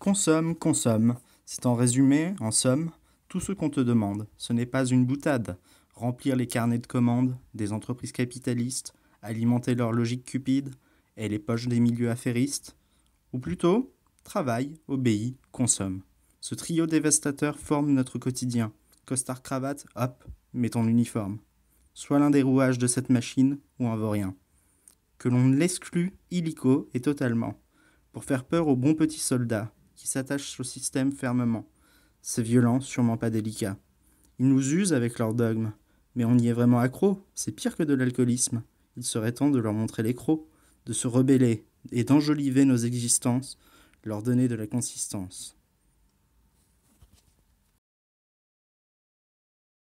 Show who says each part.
Speaker 1: Consomme, consomme. C'est en résumé, en somme, tout ce qu'on te demande. Ce n'est pas une boutade. Remplir les carnets de commandes des entreprises capitalistes, alimenter leur logique cupide et les poches des milieux affairistes. Ou plutôt, travaille, obéis, consomme. Ce trio dévastateur forme notre quotidien. Costard-cravate, hop, mets ton uniforme. Sois l'un des rouages de cette machine ou un vaurien. Que l'on l'exclut illico et totalement, pour faire peur aux bons petits soldats, qui s'attachent au système fermement. C'est violent, sûrement pas délicat. Ils nous usent avec leurs dogmes. Mais on y est vraiment accro, c'est pire que de l'alcoolisme. Il serait temps de leur montrer l'écrou, de se rebeller et d'enjoliver nos existences, leur donner de la consistance.